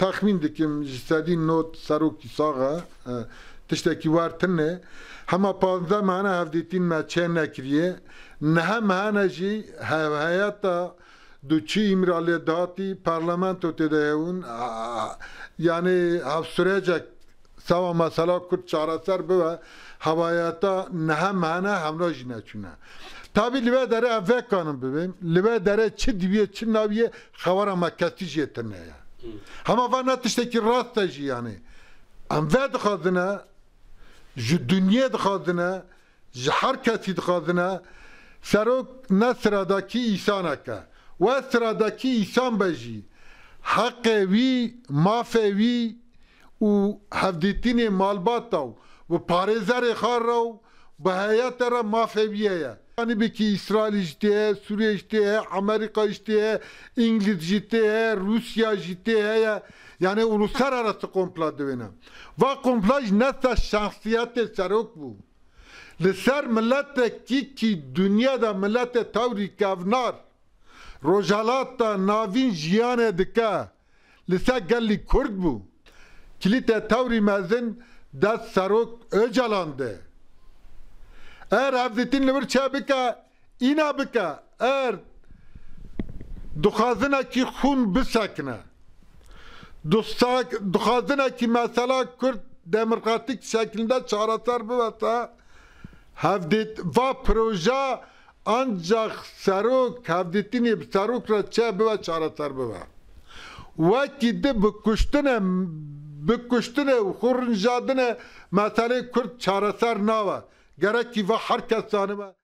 تخمین دکم جسدی نوت سروکی ساغه tiştekî war tune hema panzde mehane hevdîtîn me çê nekiriye nehe mehane jî heyeta دوچی امرال داتی پارلمانتو تیده اون یعنی هفسوریجک سوا مسئله کرد چارسر بوه هوایتا نه مهنه همرا جینه چونه تابی لیوه داره اوه کانم ببیم لیوه داره چی دیویه چی ناویه خوارا مکسی جیتنه یعنی Ama bana tişteki rastajı yani. Em ve dixazine, ji dünyê dixazine, ji her kesî dixazine, serok ne sıradaki îsaneke. Ve sıradaki îsan be jî heqê wî, mafê wî û hevdîtinê malbata w bi parêzerê xwe re û bi heyetê re mafê wî ye. Hani İsrail işte, Suriye işte, Amerika işte, İngiliz işte, Rusya işte, yani uluslararası komplo devine. Ve komplaj nasıl şahsiyet serok bu. Lisar millete ki ki dünyada millete tavri kavnar. Rojalatta navin jiyane dike. Lisa gelli kurd bu. Kilite tavri mezin dest sarok öcalandı. Er hevzetin li wir çe eğer duhazına ki er dixwazinekî xûn bisekine dixwazinekî mesela Kurd demokratik şeklinde çareser bibe te hevdêt va proje ancak serok hevdêtinê bi serok re çe bibe çareser bibe wekî di bu kuştinê bi kuştinê û xûrînjadinê meselê Kurd çareser nabe gerek ki ve herkes zanıma